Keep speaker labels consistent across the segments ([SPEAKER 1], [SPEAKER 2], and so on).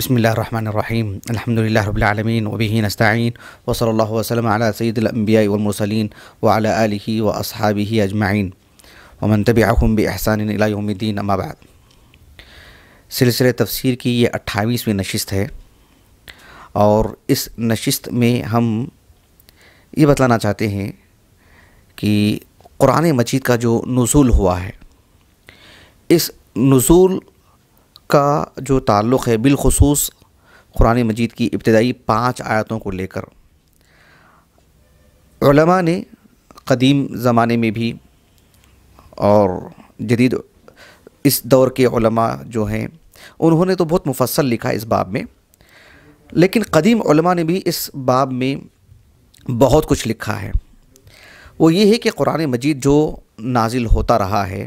[SPEAKER 1] بسم اللہ الرحمن الحمد للہ رب العالمین وبیہ نستعین و صلی اللہ وسلم علی سید الانبیاء والمرسلین و آلہ و اجمعین و تبعہم اَحمب احسان یوم الدین اما بعد سلسلہ تفسیر کی یہ اٹھائیسویں نشست ہے اور اس نشست میں ہم یہ بتلانا چاہتے ہیں کہ قرآن مجید کا جو نزول ہوا ہے اس نزول کا جو تعلق ہے بالخصوص قرآن مجید کی ابتدائی پانچ آیتوں کو لے کر علماء نے قدیم زمانے میں بھی اور جدید اس دور کے علماء جو ہیں انہوں نے تو بہت مفصل لکھا اس باب میں لیکن قدیم علماء نے بھی اس باب میں بہت کچھ لکھا ہے وہ یہ ہے کہ قرآن مجید جو نازل ہوتا رہا ہے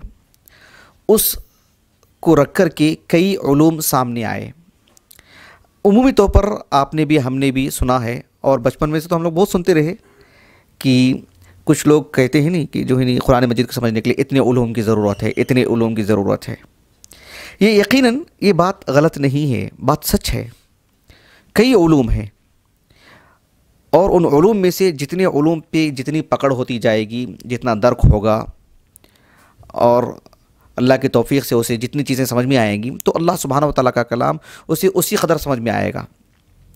[SPEAKER 1] اس کو رکھ کر کے کئی علوم سامنے آئے عمومی طور پر آپ نے بھی ہم نے بھی سنا ہے اور بچپن میں سے تو ہم لوگ بہت سنتے رہے کہ کچھ لوگ کہتے ہیں نہیں کہ جو ہی نہیں قرآن مجید کو سمجھنے کے لیے اتنے علوم کی ضرورت ہے اتنے علوم کی ضرورت ہے یہ یقیناً یہ بات غلط نہیں ہے بات سچ ہے کئی علوم ہیں اور ان علوم میں سے جتنے علوم پہ جتنی پکڑ ہوتی جائے گی جتنا درک ہوگا اور اللہ کی توفیق سے اسے جتنی چیزیں سمجھ میں آئیں گی تو اللہ سبحانہ تعالیٰ کا کلام اسے اسی قدر سمجھ میں آئے گا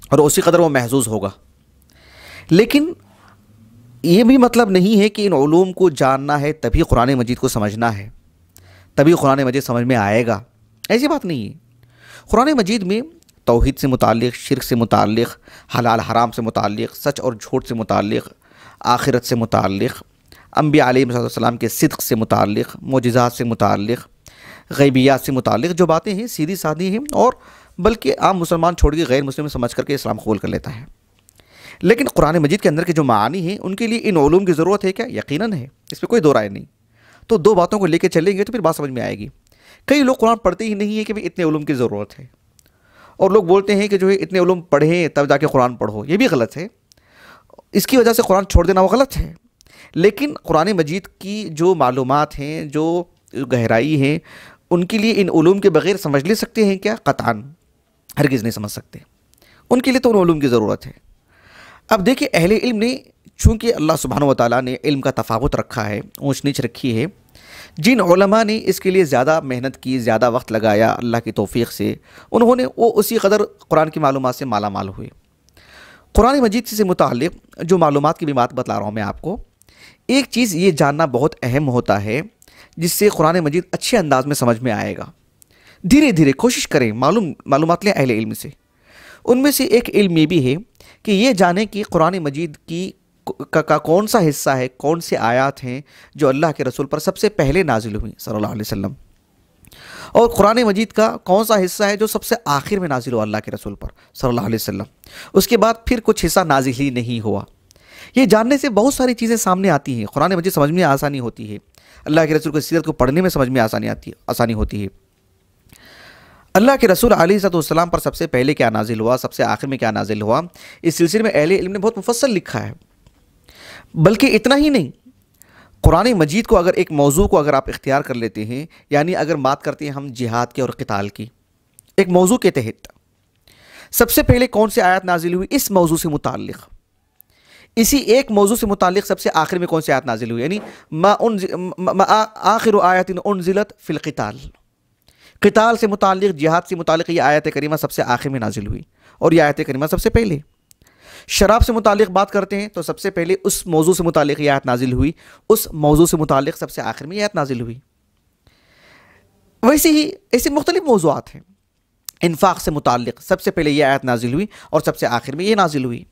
[SPEAKER 1] اور اسی قدر وہ محظوظ ہوگا لیکن یہ بھی مطلب نہیں ہے کہ ان علوم کو جاننا ہے تبھی قرآن مجید کو سمجھنا ہے تبھی قرآن مجید سمجھ میں آئے گا ایسی بات نہیں ہے قرآن مجید میں توحید سے متعلق شرک سے متعلق حلال حرام سے متعلق سچ اور جھوٹ سے متعلق آخرت سے متعلق انبیاء علیہ السلام کے صدق سے متعلق موجزات سے متعلق غیبیات سے متعلق جو باتیں ہیں سیدھی سادھی ہیں اور بلکہ عام مسلمان چھوڑ کے غیر مسلم سمجھ کر کے اسلام قبول کر لیتا ہے لیکن قرآن مجید کے اندر کے جو معانی ہیں ان کے لیے ان علوم کی ضرورت ہے کیا یقیناً ہے اس پہ کوئی دو رائے نہیں تو دو باتوں کو لے کے چلیں گے تو پھر بات سمجھ میں آئے گی کئی لوگ قرآن پڑھتے ہی نہیں ہیں کہ بھائی اتنے علوم کی ضرورت ہے اور لوگ بولتے ہیں کہ جو ہے اتنے علوم پڑھیں تب جا کے قرآن پڑھو یہ بھی غلط ہے اس کی وجہ سے قرآن چھوڑ دینا وہ غلط ہے لیکن قرآن مجید کی جو معلومات ہیں جو گہرائی ہیں ان کے لیے ان علوم کے بغیر سمجھ لے سکتے ہیں کیا قطان ہرگز نہیں سمجھ سکتے ان کے لیے تو ان علوم کی ضرورت ہے اب دیکھیں اہل علم نے چونکہ اللہ سبحانہ و تعالیٰ نے علم کا تفاوت رکھا ہے اونچ نیچ رکھی ہے جن علماء نے اس کے لیے زیادہ محنت کی زیادہ وقت لگایا اللہ کی توفیق سے انہوں نے وہ اسی قدر قرآن کی معلومات سے مالا مال ہوئے قرآن مجید سے متعلق جو معلومات کی بھی بات بتلا رہا ہوں میں آپ کو ایک چیز یہ جاننا بہت اہم ہوتا ہے جس سے قرآن مجید اچھے انداز میں سمجھ میں آئے گا دھیرے دھیرے کوشش کریں معلوم معلومات لیں اہل علم سے ان میں سے ایک علم یہ بھی ہے کہ یہ جانیں کہ قرآن مجید کی کا کون سا حصہ ہے کون سے آیات ہیں جو اللہ کے رسول پر سب سے پہلے نازل ہوئیں صلی اللہ علیہ وسلم اور قرآن مجید کا کون سا حصہ ہے جو سب سے آخر میں نازل ہو اللہ کے رسول پر صلی اللہ علیہ وسلم اس کے بعد پھر کچھ حصہ نازل ہی نہیں ہوا یہ جاننے سے بہت ساری چیزیں سامنے آتی ہیں قرآن مجید سمجھ میں آسانی ہوتی ہے اللہ کے رسول کو سیرت کو پڑھنے میں سمجھ میں آسانی آتی آسانی ہوتی ہے اللہ کے رسول علیہ صد السلام پر سب سے پہلے کیا نازل ہوا سب سے آخر میں کیا نازل ہوا اس سلسلے میں اہل علم نے بہت مفصل لکھا ہے بلکہ اتنا ہی نہیں قرآن مجید کو اگر ایک موضوع کو اگر آپ اختیار کر لیتے ہیں یعنی اگر بات کرتے ہیں ہم جہاد کے اور قتال کی ایک موضوع کے تحت سب سے پہلے کون سی آیت نازل ہوئی اس موضوع سے متعلق اسی ایک موضوع سے متعلق سب سے آخر میں کون سے آیت نازل ہوئی یعنی ما آخر و آیت انزلت فی القتال قتال سے متعلق جہاد سے متعلق یہ آیت کریمہ سب سے آخر میں نازل ہوئی اور یہ آیت کریمہ سب سے پہلے شراب سے متعلق بات کرتے ہیں تو سب سے پہلے اس موضوع سے متعلق یہ آیت نازل ہوئی اس موضوع سے متعلق سب سے آخر میں یہ آیت نازل ہوئی ویسے ہی ایسے مختلف موضوعات ہیں انفاق سے متعلق سب سے پہلے یہ آیت نازل ہوئی اور سب سے آخر میں یہ نازل ہوئی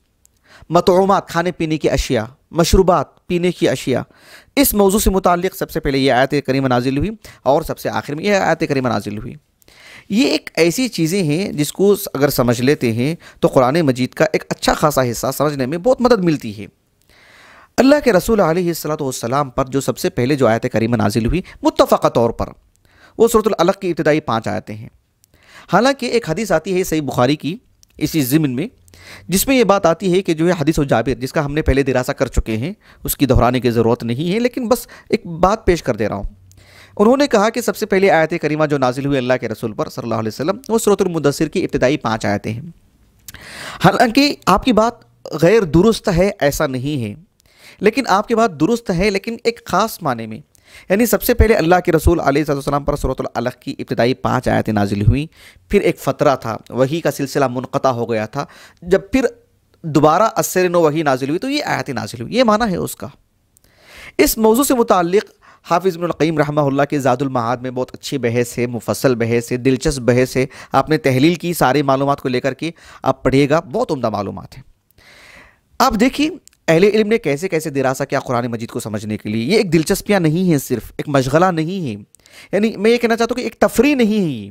[SPEAKER 1] متعومات کھانے پینے کی اشیاء مشروبات پینے کی اشیاء اس موضوع سے متعلق سب سے پہلے یہ آیت کریمہ نازل ہوئی اور سب سے آخر میں یہ آیت کریمہ نازل ہوئی یہ ایک ایسی چیزیں ہیں جس کو اگر سمجھ لیتے ہیں تو قرآن مجید کا ایک اچھا خاصا حصہ سمجھنے میں بہت مدد ملتی ہے اللہ کے رسول علیہ السلام پر جو سب سے پہلے جو آیت کریمہ نازل ہوئی متفقہ طور پر وہ صورت العلق کی ابتدائی پانچ آیتیں ہیں حالانکہ ایک حدیث آتی ہے صحیح بخاری کی اسی ضمن میں جس میں یہ بات آتی ہے کہ جو ہے حدیث و جابر جس کا ہم نے پہلے دراسہ کر چکے ہیں اس کی دہرانے کی ضرورت نہیں ہے لیکن بس ایک بات پیش کر دے رہا ہوں انہوں نے کہا کہ سب سے پہلے آیت کریمہ جو نازل ہوئے اللہ کے رسول پر صلی اللہ علیہ وسلم وہ صورت المدثر کی ابتدائی پانچ آیتیں ہیں حالانکہ آپ کی بات غیر درست ہے ایسا نہیں ہے لیکن آپ کی بات درست ہے لیکن ایک خاص معنی میں یعنی سب سے پہلے اللہ کے رسول علیہ صلی پر صورت العلق کی ابتدائی پانچ آیتیں نازل ہوئیں پھر ایک فترہ تھا وہی کا سلسلہ منقطع ہو گیا تھا جب پھر دوبارہ اثر نو وہی نازل ہوئی تو یہ آیتیں نازل ہوئی یہ معنی ہے اس کا اس موضوع سے متعلق حافظ القیم رحمہ اللہ کے زاد الماعاد میں بہت اچھی بحث ہے مفصل بحث ہے دلچسپ بحث ہے آپ نے تحلیل کی ساری معلومات کو لے کر کے آپ پڑھیے گا بہت عمدہ معلومات ہیں آپ دیکھیں اہل علم نے کیسے کیسے دراسہ کیا قرآن مجید کو سمجھنے کے لیے یہ ایک دلچسپیاں نہیں ہیں صرف ایک مشغلہ نہیں ہے یعنی میں یہ کہنا چاہتا ہوں کہ ایک تفریح نہیں ہے یہ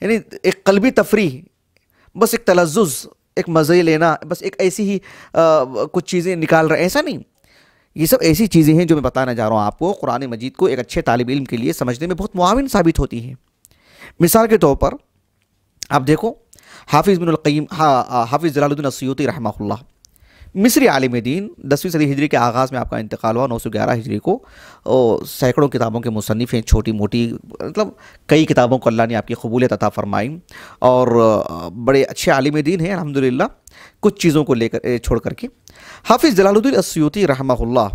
[SPEAKER 1] یعنی ایک قلبی تفریح بس ایک تلزز ایک مزے لینا بس ایک ایسی ہی کچھ چیزیں نکال رہے ہیں ایسا نہیں یہ سب ایسی چیزیں ہیں جو میں بتانا چاہ رہا ہوں آپ کو قرآن مجید کو ایک اچھے طالب علم کے لیے سمجھنے میں بہت معاون ثابت ہوتی ہیں مثال کے طور پر آپ دیکھو حافظ بن القیم ہاں، حافظ جلال الدین سیوتی رحمہ اللہ مصری عالم دین دسویں صدی ہجری کے آغاز میں آپ کا انتقال ہوا نو سو گیارہ ہجری کو سینکڑوں کتابوں کے مصنف ہیں چھوٹی موٹی مطلب کئی کتابوں کو اللہ نے آپ کی قبولیت عطا فرمائی اور بڑے اچھے عالم دین ہیں الحمد للہ کچھ چیزوں کو لے کر چھوڑ کر کے حافظ جلال الدین السیوتی رحمہ اللہ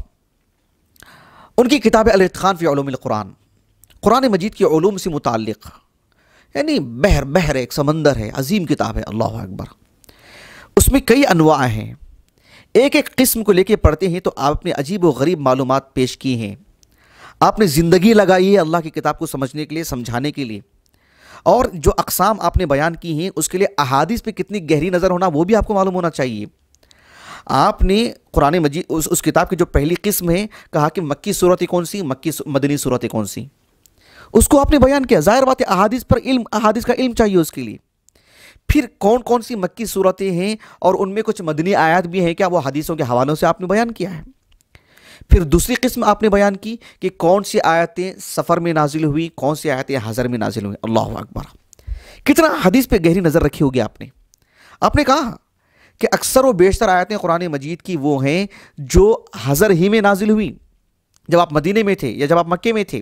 [SPEAKER 1] ان کی کتاب علی خان فی علوم القرآن قرآن مجید کی علوم سے متعلق یعنی بحر بحر ایک سمندر ہے عظیم کتاب ہے اللہ اکبر اس میں کئی انواع ہیں ایک ایک قسم کو لے کے پڑھتے ہیں تو آپ نے عجیب و غریب معلومات پیش کی ہیں آپ نے زندگی لگائی ہے اللہ کی کتاب کو سمجھنے کے لیے سمجھانے کے لیے اور جو اقسام آپ نے بیان کی ہیں اس کے لیے احادیث پہ کتنی گہری نظر ہونا وہ بھی آپ کو معلوم ہونا چاہیے آپ نے قرآن مجید اس اس کتاب کی جو پہلی قسم ہے کہا کہ مکی صورت کون سی مکی مدنی صورت کون سی اس کو آپ نے بیان کیا ظاہر بات ہے احادیث پر علم احادیث کا علم چاہیے اس کے لیے پھر کون کون سی مکی صورتیں ہیں اور ان میں کچھ مدنی آیات بھی ہیں کیا وہ حدیثوں کے حوالوں سے آپ نے بیان کیا ہے پھر دوسری قسم آپ نے بیان کی کہ کون سی آیتیں سفر میں نازل ہوئی کون سی آیتیں حضر میں نازل ہوئی اللہ اکبر کتنا حدیث پہ گہری نظر رکھی ہوگی آپ نے آپ نے کہا کہ اکثر و بیشتر آیتیں قرآن مجید کی وہ ہیں جو حضر ہی میں نازل ہوئی جب آپ مدینے میں تھے یا جب آپ مکے میں تھے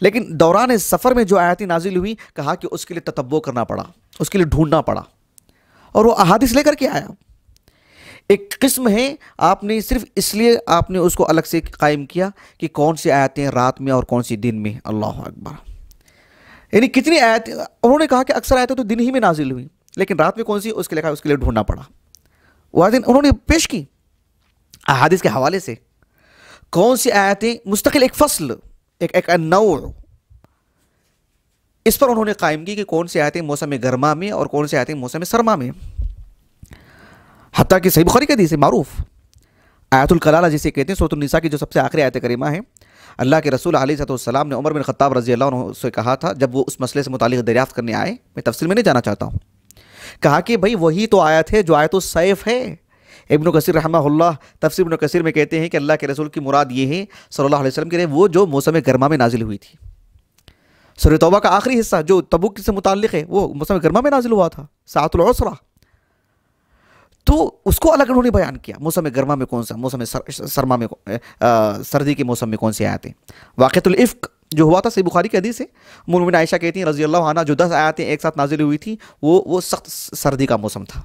[SPEAKER 1] لیکن دوران سفر میں جو آیتیں نازل ہوئی کہا کہ اس کے لیے تتوع کرنا پڑا اس کے لیے ڈھونڈنا پڑا اور وہ احادث لے کر کے آیا ایک قسم ہے آپ نے صرف اس لیے آپ نے اس کو الگ سے قائم کیا کہ کون سی آیتیں رات میں اور کون سی دن میں اللہ اکبر یعنی کتنی آیتیں انہوں نے کہا کہ اکثر آیتیں تو دن ہی میں نازل ہوئی لیکن رات میں کون سی اس کے کہا اس کے لیے ڈھونڈنا پڑا وہ دن انہوں نے پیش کی احادث کے حوالے سے کون سی آیتیں مستقل ایک فصل ایک ایک اس پر انہوں نے قائم کی کہ کون سے آئے تھے موسم گرما میں اور کون سے آئے تھے موسم سرما میں حتیٰ کہ صحیح بخاری معروف آیت القلالہ جسے کہتے ہیں سعت النساء کی جو سب سے آخری آیت کریمہ ہے اللہ کے رسول علیہ السلام نے عمر بن خطاب رضی اللہ عنہ سے کہا تھا جب وہ اس مسئلے سے متعلق دریافت کرنے آئے میں تفصیل میں نہیں جانا چاہتا ہوں کہا کہ بھائی وہی تو آیت ہے جو آیت السیف ہے ابن کثیر رحمہ اللہ تفسیر ابن کثیر میں کہتے ہیں کہ اللہ کے رسول کی مراد یہ ہے صلی اللہ علیہ وسلم کے وہ جو موسم گرما میں نازل ہوئی تھی سورہ توبہ کا آخری حصہ جو تبوک سے متعلق ہے وہ موسم گرما میں نازل ہوا تھا سعت العسرہ تو اس کو الگ انہوں نے بیان کیا موسم گرما میں کون سا موسم سرما میں سردی کے موسم میں کون سے آیات ہیں واقعت الافق جو ہوا تھا صحیح بخاری کے حدیث ہے مومن عائشہ کہتی ہیں رضی اللہ عنہ جو دس آیاتیں ایک ساتھ نازل ہوئی تھیں وہ وہ سخت سردی کا موسم تھا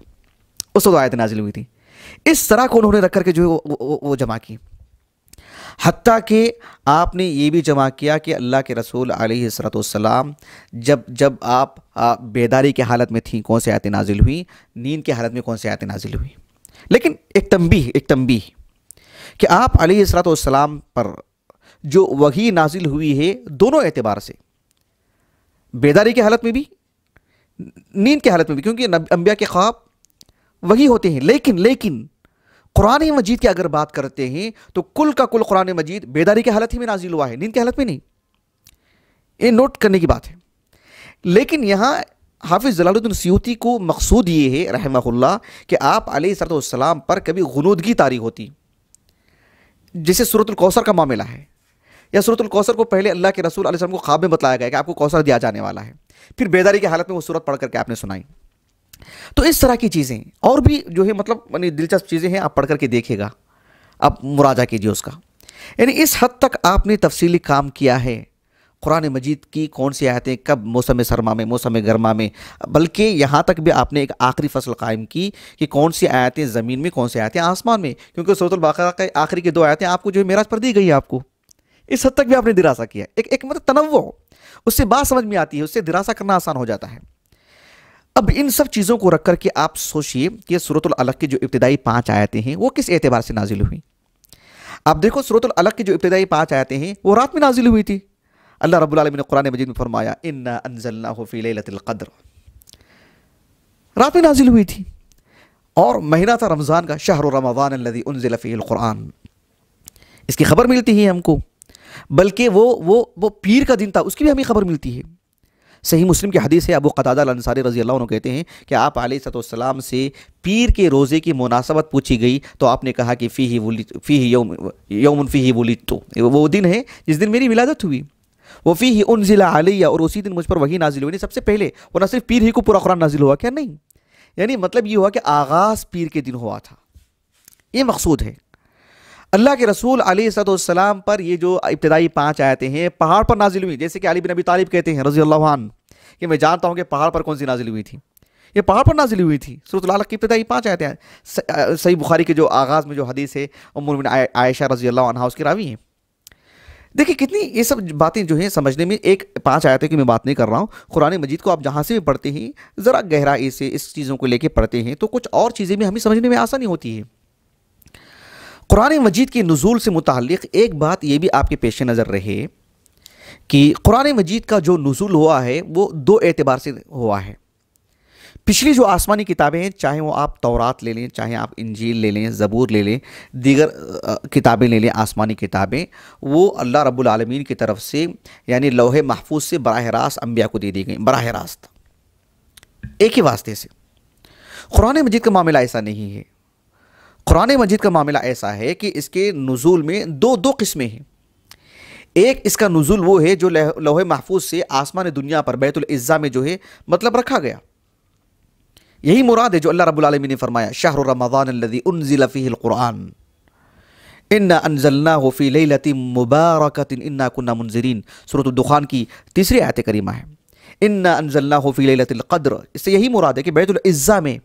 [SPEAKER 1] اس وقت آیتیں نازل ہوئی تھیں اس طرح کو انہوں نے رکھ کر کے جو وہ جمع کی حتیٰ کہ آپ نے یہ بھی جمع کیا کہ اللہ کے رسول علیہ السلام والسلام جب جب آپ بیداری کی حالت میں تھیں کون سے آیتیں نازل ہوئیں نیند کی حالت میں کون سے آیتیں نازل ہوئیں لیکن ایک تنبیہ ایک تنبیہ کہ آپ علیہ السلام والسلام پر جو وہی نازل ہوئی ہے دونوں اعتبار سے بیداری کی حالت میں بھی نیند کی حالت میں بھی کیونکہ انبیاء کے خواب وہی ہوتے ہیں لیکن لیکن قرآن مجید کی اگر بات کرتے ہیں تو کل کا کل قرآن مجید بیداری کی حالت ہی میں نازل ہوا ہے نیند کی حالت میں نہیں یہ نوٹ کرنے کی بات ہے لیکن یہاں حافظ جلال الدین سیوتی کو مقصود یہ ہے رحمہ اللہ کہ آپ علیہ سرت السلام پر کبھی غنودگی تاریخ ہوتی جیسے صورت القوثر کا معاملہ ہے یا صورت القوثر کو پہلے اللہ کے رسول علیہ السلام کو خواب میں بتلایا گیا کہ آپ کو کوثر دیا جانے والا ہے پھر بیداری کی حالت میں وہ صورت پڑھ کر کے آپ نے سنائی تو اس طرح کی چیزیں اور بھی جو ہے مطلب یعنی دلچسپ چیزیں ہیں آپ پڑھ کر کے دیکھے گا آپ مراجہ کیجیے اس کا یعنی اس حد تک آپ نے تفصیلی کام کیا ہے قرآن مجید کی کون سی آیتیں کب موسم سرما میں موسم گرما میں بلکہ یہاں تک بھی آپ نے ایک آخری فصل قائم کی کہ کون سی آیتیں زمین میں کون سی آیتیں آسمان میں کیونکہ الباقرہ کے آخری کے دو آیتیں آپ کو جو ہے پر دی گئی آپ کو اس حد تک بھی آپ نے دراسہ کیا ایک مطلب تنوع اس سے بات سمجھ میں آتی ہے اس سے دراسہ کرنا آسان ہو جاتا ہے اب ان سب چیزوں کو رکھ کر کے آپ سوچئے کہ صورت العلق کے جو ابتدائی پانچ آیتیں ہیں وہ کس اعتبار سے نازل ہوئیں آپ دیکھو صورت العلق کے جو ابتدائی پانچ آیتیں ہیں وہ رات میں نازل ہوئی تھی اللہ رب العالمین نے قرآن مجید میں فرمایا لَيْلَةِ القدر رات میں نازل ہوئی تھی اور مہینہ تھا رمضان کا شہر رمضان الَّذِي اللدی فِيهِ القرآن اس کی خبر ملتی ہے ہم کو بلکہ وہ وہ پیر کا دن تھا اس کی بھی ہمیں خبر ملتی ہے صحیح مسلم کے حدیث ہے ابو قطادہ الانصاری رضی اللہ عنہ کہتے ہیں کہ آپ علیہ صد السلام سے پیر کے روزے کی مناسبت پوچھی گئی تو آپ نے کہا کہ فی ہی فی ہی یوم یوم فی ہی تو وہ دن ہے جس دن میری ولادت ہوئی وہ فی ان ضلع اور اسی دن مجھ پر وہی نازل ہوئی یعنی سب سے پہلے وہ نہ صرف پیر ہی کو پورا قرآن نازل ہوا کیا نہیں یعنی مطلب یہ ہوا کہ آغاز پیر کے دن ہوا تھا یہ مقصود ہے اللہ کے رسول علیہ صد السلام پر یہ جو ابتدائی پانچ آیتیں ہیں پہاڑ پر نازل ہوئی جیسے کہ علی بن ابی طالب کہتے ہیں رضی اللہ عنہ کہ میں جانتا ہوں کہ پہاڑ پر کون سی نازل ہوئی تھی یہ پہاڑ پر نازل ہوئی تھی صورت اللہ کی ابتدائی پانچ آیتیں صحیح بخاری کے جو آغاز میں جو حدیث ہے عمر بن عائشہ رضی اللہ عنہ اس کی راوی ہیں دیکھیں کتنی یہ سب باتیں جو ہیں سمجھنے میں ایک پانچ آیتوں کی میں بات نہیں کر رہا ہوں قرآن مجید کو آپ جہاں سے بھی پڑھتے ہیں ذرا گہرائی سے اس چیزوں کو لے کے پڑھتے ہیں تو کچھ اور چیزیں بھی ہمیں سمجھنے میں آسانی ہوتی ہے قرآن مجید کے نزول سے متعلق ایک بات یہ بھی آپ کے پیش نظر رہے کہ قرآن مجید کا جو نزول ہوا ہے وہ دو اعتبار سے ہوا ہے پچھلی جو آسمانی کتابیں ہیں چاہے وہ آپ تورات لے لیں چاہے آپ انجیل لے لیں زبور لے لیں دیگر کتابیں لے لیں آسمانی کتابیں وہ اللہ رب العالمین کی طرف سے یعنی لوح محفوظ سے براہ راست انبیاء کو دے دی گئیں براہ راست ایک ہی واسطے سے قرآن مجید کا معاملہ ایسا نہیں ہے قرآن مجید کا معاملہ ایسا ہے کہ اس کے نزول میں دو دو قسمیں ہیں ایک اس کا نزول وہ ہے جو لوہے محفوظ سے آسمان دنیا پر بیت العزہ میں جو ہے مطلب رکھا گیا یہی مراد ہے جو اللہ رب العالمین نے فرمایا شہر رمضان الذي انزل فيه القرآن انا انزلناه في ليله مباركه انا كنا منذرين سورۃ الدخان کی تیسری آیت کریمہ ہے انا انزلناه فی لیله القدر اس سے یہی مراد ہے کہ بیت العزہ میں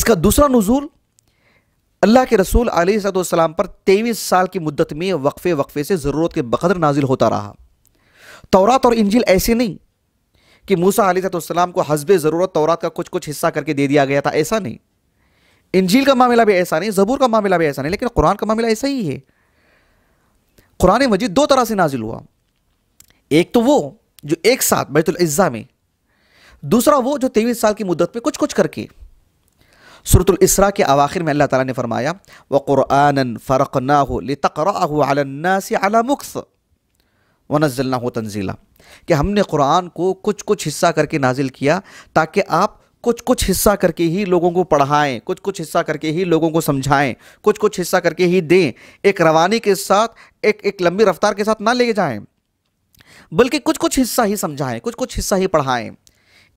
[SPEAKER 1] اس کا دوسرا نزول اللہ کے رسول علیہ صد السلام پر تیئیس سال کی مدت میں وقفے وقفے سے ضرورت کے بقدر نازل ہوتا رہا تورات اور انجیل ایسے نہیں کہ موسا علیہ صد السلام کو حسبِ ضرورت تورات کا کچھ کچھ حصہ کر کے دے دیا گیا تھا ایسا نہیں انجیل کا معاملہ بھی ایسا نہیں زبور کا معاملہ بھی ایسا نہیں لیکن قرآن کا معاملہ ایسا ہی ہے قرآن مجید دو طرح سے نازل ہوا ایک تو وہ جو ایک ساتھ بیت العزہ میں دوسرا وہ جو تیئیس سال کی مدت میں کچھ کچھ کر کے صورت الاسراء کے اواخر میں اللہ تعالیٰ نے فرمایا وہ قرآن فرق نہ نزلہ ہو تنزیلہ کہ ہم نے قرآن کو کچھ کچھ حصہ کر کے نازل کیا تاکہ آپ کچھ کچھ حصہ کر کے ہی لوگوں کو پڑھائیں کچھ کچھ حصہ کر کے ہی لوگوں کو سمجھائیں کچھ کچھ حصہ کر کے ہی دیں ایک روانی کے ساتھ ایک ایک لمبی رفتار کے ساتھ نہ لے جائیں بلکہ کچھ کچھ حصہ ہی سمجھائیں کچھ کچھ حصہ ہی پڑھائیں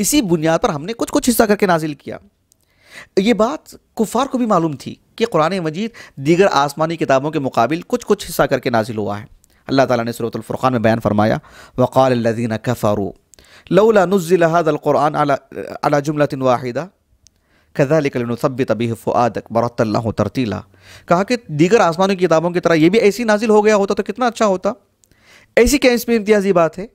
[SPEAKER 1] اسی بنیاد پر ہم نے کچھ کچھ حصہ کر کے نازل کیا یہ بات کفار کو بھی معلوم تھی کہ قرآن مجید دیگر آسمانی کتابوں کے مقابل کچھ کچھ حصہ کر کے نازل ہوا ہے اللہ تعالیٰ نے صورت الفرقان میں بیان فرمایا وقال کفروا کفارو نزل هذا القرآن على جملة واحدة كذلك لنثبت به فؤادك برت اللہ ترتيلا کہا کہ دیگر آسمانی کتابوں کی طرح یہ بھی ایسی نازل ہو گیا ہوتا تو کتنا اچھا ہوتا ایسی کیا اس میں امتیازی بات ہے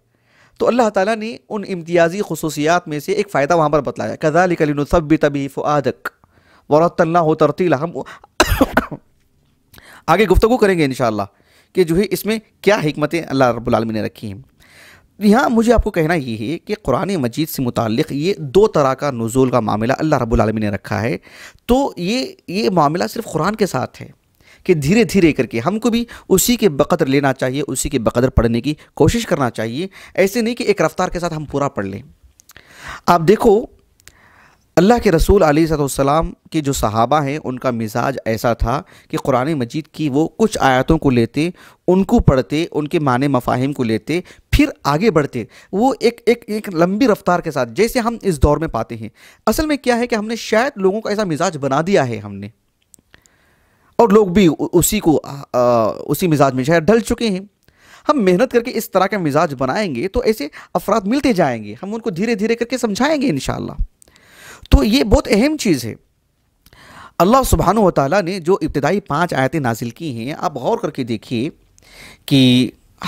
[SPEAKER 1] تو اللہ تعالیٰ نے ان امتیازی خصوصیات میں سے ایک فائدہ وہاں پر بتلایا کزال لِنُثَبِّتَ بِهِ طبیف و ادک ورحت اللہ آگے گفتگو کریں گے انشاءاللہ کہ جو ہے اس میں کیا حکمتیں اللہ رب العالمین نے رکھی ہیں یہاں مجھے آپ کو کہنا یہ ہے کہ قرآن مجید سے متعلق یہ دو طرح کا نزول کا معاملہ اللہ رب العالمین نے رکھا ہے تو یہ یہ معاملہ صرف قرآن کے ساتھ ہے کہ دھیرے دھیرے کر کے ہم کو بھی اسی کے بقدر لینا چاہیے اسی کے بقدر پڑھنے کی کوشش کرنا چاہیے ایسے نہیں کہ ایک رفتار کے ساتھ ہم پورا پڑھ لیں آپ دیکھو اللہ کے رسول علیہ السلام کے جو صحابہ ہیں ان کا مزاج ایسا تھا کہ قرآن مجید کی وہ کچھ آیاتوں کو لیتے ان کو پڑھتے ان کے معنی مفاہم کو لیتے پھر آگے بڑھتے وہ ایک ایک ایک لمبی رفتار کے ساتھ جیسے ہم اس دور میں پاتے ہیں اصل میں کیا ہے کہ ہم نے شاید لوگوں کا ایسا مزاج بنا دیا ہے ہم نے اور لوگ بھی اسی کو اسی مزاج میں شاید ڈھل چکے ہیں ہم محنت کر کے اس طرح کا مزاج بنائیں گے تو ایسے افراد ملتے جائیں گے ہم ان کو دھیرے دھیرے کر کے سمجھائیں گے انشاءاللہ تو یہ بہت اہم چیز ہے اللہ سبحانہ و تعالیٰ نے جو ابتدائی پانچ آیتیں نازل کی ہیں آپ غور کر کے دیکھیے کہ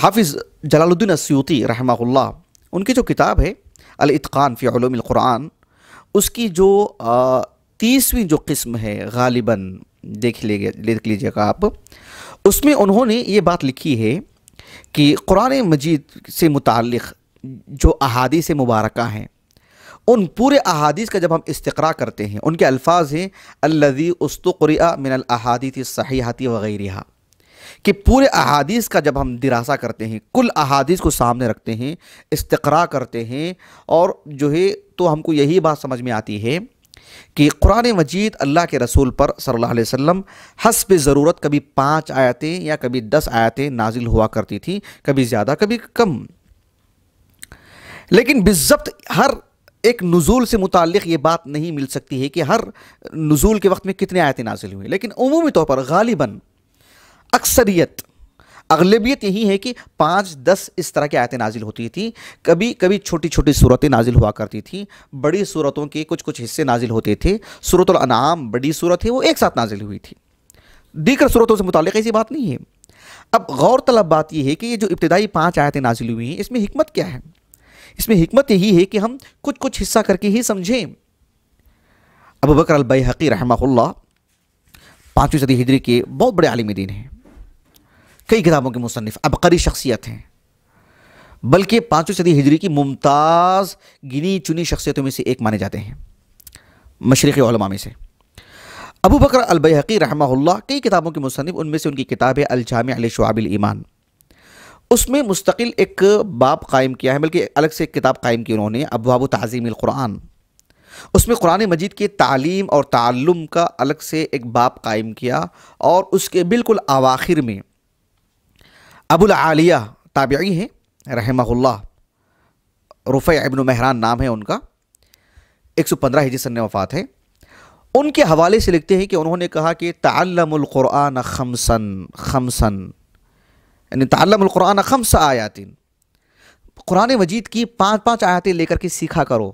[SPEAKER 1] حافظ جلال الدین اسیوتی رحمہ اللہ ان کی جو کتاب ہے الاتقان فی علوم القرآن اس کی جو تیسویں جو قسم ہے غالباً دیکھ لیگے دیکھ لیجیے گا آپ اس میں انہوں نے یہ بات لکھی ہے کہ قرآن مجید سے متعلق جو احادیث مبارکہ ہیں ان پورے احادیث کا جب ہم استقرا کرتے ہیں ان کے الفاظ ہیں الذی استقرا من الحادیتی صحیح وغیرہ کہ پورے احادیث کا جب ہم دراسہ کرتے ہیں کل احادیث کو سامنے رکھتے ہیں استقرا کرتے ہیں اور جو ہے تو ہم کو یہی بات سمجھ میں آتی ہے کہ قرآن مجید اللہ کے رسول پر صلی اللہ علیہ وسلم حسب ضرورت کبھی پانچ آیتیں یا کبھی دس آیتیں نازل ہوا کرتی تھی کبھی زیادہ کبھی کم لیکن بزبط ہر ایک نزول سے متعلق یہ بات نہیں مل سکتی ہے کہ ہر نزول کے وقت میں کتنے آیتیں نازل ہوئیں لیکن عمومی طور پر غالباً اکثریت اغلبیت یہی ہے کہ پانچ دس اس طرح کی آیتیں نازل ہوتی تھیں کبھی کبھی چھوٹی چھوٹی صورتیں نازل ہوا کرتی تھیں بڑی صورتوں کے کچھ کچھ حصے نازل ہوتے تھے صورت الانعام بڑی صورت ہے وہ ایک ساتھ نازل ہوئی تھی دیگر صورتوں سے متعلق ایسی بات نہیں ہے اب غور طلب بات یہ ہے کہ یہ جو ابتدائی پانچ آیتیں نازل ہوئی ہیں اس میں حکمت کیا ہے اس میں حکمت یہی ہے کہ ہم کچھ کچھ حصہ کر کے ہی سمجھیں ابو بکر البیحقی رحمہ اللہ پانچویں صدی ہجری کے بہت بڑے عالمی دین ہیں کئی کتابوں کے مصنف ابقری شخصیت ہیں بلکہ پانچویں صدی ہجری کی ممتاز گنی چنی شخصیتوں میں سے ایک مانے جاتے ہیں مشرق میں سے ابو بکر البحقی رحمہ اللہ کئی کتابوں کے مصنف ان میں سے ان کی کتاب ہے الجامع علی شعاب الایمان اس میں مستقل ایک باب قائم کیا ہے بلکہ الگ سے ایک کتاب قائم کی انہوں نے ابواب و تعظیم القرآن اس میں قرآن مجید کے تعلیم اور تعلم کا الگ سے ایک باب قائم کیا اور اس کے بالکل اواخر میں ابو العالیہ تابعی ہیں رحمہ اللہ رفع ابن مہران نام ہے ان کا ایک سو پندرہ سن وفات ہے ان کے حوالے سے لکھتے ہیں کہ انہوں نے کہا کہ تعلم القرآن خمسن خمسن یعنی تعلم القرآن خمس آیاتین قرآن مجید کی پانچ پانچ آیاتیں لے کر کے سیکھا کرو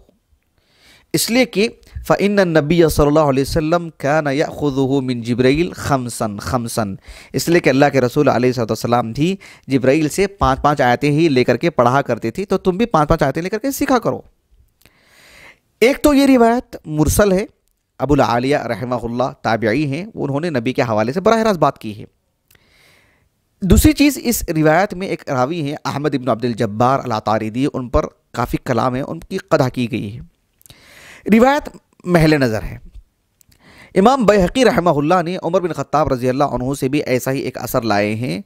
[SPEAKER 1] اس لیے کہ فعن نبی صلی اللہ علیہ وسلم کیا نیا خدو من جبرائیل خمسن خمسن اس لیے کہ اللہ کے رسول علیہ صد وسلم تھی جبرائیل سے پانچ پانچ آیتیں ہی لے کر کے پڑھا کرتی تھی تو تم بھی پانچ پانچ آیتیں لے کر کے سیکھا کرو ایک تو یہ روایت مرسل ہے ابو العالیہ رحمہ اللہ تابعی ہیں انہوں نے نبی کے حوالے سے براہ راست بات کی ہے دوسری چیز اس روایت میں ایک راوی ہے احمد ابن عبدالجبار اللہ تعالی ان پر کافی کلام ہیں ان کی قدا کی گئی ہے روایت محل نظر ہے امام بحقی رحمہ اللہ نے عمر بن خطاب رضی اللہ عنہ سے بھی ایسا ہی ایک اثر لائے ہیں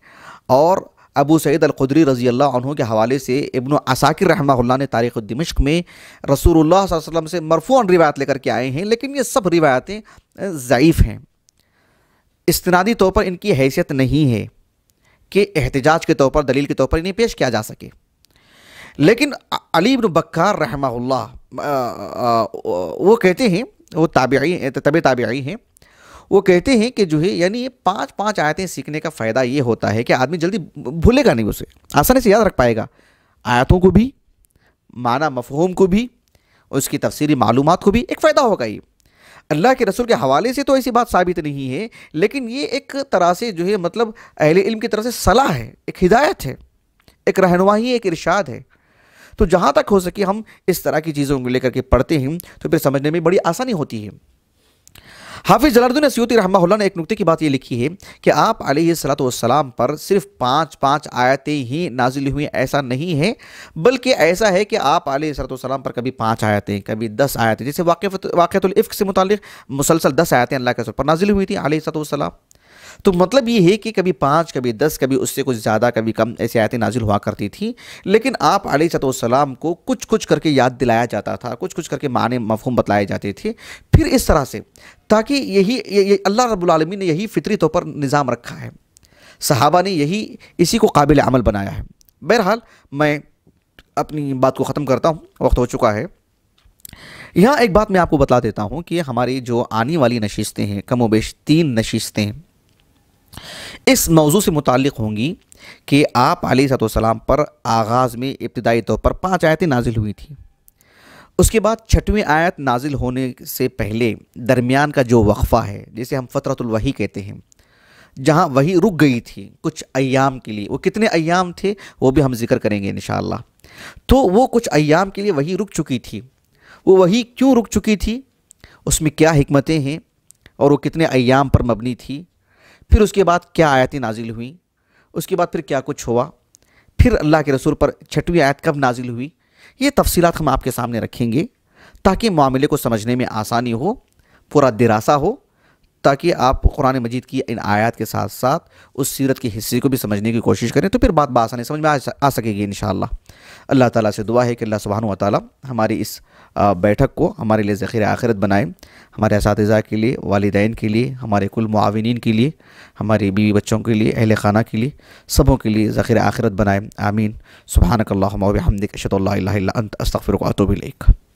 [SPEAKER 1] اور ابو سعید القدری رضی اللہ عنہ کے حوالے سے ابن عساکر رحمہ اللہ نے تاریخ الدمشق میں رسول اللہ صلی اللہ علیہ وسلم سے مرفون روایت لے کر کے آئے ہیں لیکن یہ سب روایتیں ضعیف ہیں استنادی طور پر ان کی حیثیت نہیں ہے کہ احتجاج کے طور پر دلیل کے طور پر انہیں پیش کیا جا سکے لیکن علی بن بکار رحمہ اللہ وہ کہتے ہیں وہ تابعی طب تابعی ہیں وہ کہتے ہیں کہ جو ہے یعنی پانچ پانچ آیتیں سیکھنے کا فائدہ یہ ہوتا ہے کہ آدمی جلدی بھولے گا نہیں اسے آسانی سے یاد رکھ پائے گا آیتوں کو بھی معنی مفہوم کو بھی اس کی تفسیری معلومات کو بھی ایک فائدہ ہوگا یہ اللہ کے رسول کے حوالے سے تو ایسی بات ثابت نہیں ہے لیکن یہ ایک طرح سے جو ہے مطلب اہل علم کی طرف سے صلاح ہے ایک ہدایت ہے ایک رہنمائی ایک ارشاد ہے تو جہاں تک ہو سکے ہم اس طرح کی چیزوں کو لے کر کے پڑھتے ہیں تو پھر سمجھنے میں بڑی آسانی ہوتی ہے حافظ الدین سیوتی رحمہ اللہ نے ایک نکتے کی بات یہ لکھی ہے کہ آپ علیہ السلام والسلام پر صرف پانچ پانچ آیتیں ہی نازل ہوئیں ایسا نہیں ہے بلکہ ایسا ہے کہ آپ علیہ السلام پر کبھی پانچ آیتیں کبھی دس آیتیں جیسے واقعہ تلعفق سے متعلق مسلسل دس آیتیں اللہ کے سر پر نازل ہوئی تھیں علیہ السلام السلام تو مطلب یہ ہے کہ کبھی پانچ کبھی دس کبھی اس سے کچھ زیادہ کبھی کم ایسی آیتیں نازل ہوا کرتی تھیں لیکن آپ علیہ صد وسلام کو کچھ کچھ کر کے یاد دلایا جاتا تھا کچھ کچھ کر کے معنی مفہوم بتلائے جاتے تھے پھر اس طرح سے تاکہ یہی یہ اللہ رب العالمین نے یہی فطری طور پر نظام رکھا ہے صحابہ نے یہی اسی کو قابل عمل بنایا ہے بہرحال میں اپنی بات کو ختم کرتا ہوں وقت ہو چکا ہے یہاں ایک بات میں آپ کو بتلا دیتا ہوں کہ ہماری جو آنے والی نشستیں ہیں کم و بیش تین نشستیں اس موضوع سے متعلق ہوں گی کہ آپ علیہ السلام پر آغاز میں ابتدائی طور پر پانچ آیتیں نازل ہوئی تھیں اس کے بعد چھٹویں آیت نازل ہونے سے پہلے درمیان کا جو وقفہ ہے جیسے ہم فترت الوحی کہتے ہیں جہاں وہی رک گئی تھی کچھ ایام کے لیے وہ کتنے ایام تھے وہ بھی ہم ذکر کریں گے انشاءاللہ تو وہ کچھ ایام کے لیے وہی رک چکی تھی وہ وہی کیوں رک چکی تھی اس میں کیا حکمتیں ہیں اور وہ کتنے ایام پر مبنی تھی پھر اس کے بعد کیا آیتیں نازل ہوئیں اس کے بعد پھر کیا کچھ ہوا پھر اللہ کے رسول پر چھٹوی آیت کب نازل ہوئی یہ تفصیلات ہم آپ کے سامنے رکھیں گے تاکہ معاملے کو سمجھنے میں آسانی ہو پورا دراسہ ہو تاکہ آپ قرآن مجید کی ان آیات کے ساتھ ساتھ اس سیرت کی حصے کو بھی سمجھنے کی کوشش کریں تو پھر بات بآسانی سمجھ میں آ سکے گی انشاءاللہ اللہ تعالیٰ سے دعا ہے کہ اللہ سبحانہ و تعالیٰ ہماری اس بیٹھک کو ہمارے لیے ذخیرہ آخرت بنائیں ہمارے اساتذہ کے لیے والدین کے لیے ہمارے کل معاونین کے لیے ہمارے بیوی بچوں کے لیے اہل خانہ کے لیے سبوں کے لیے ذخیرہ آخرت بنائیں آمین سبحانک و بحمدک اشہد اللہ اللہ اللہ و اتوب الیک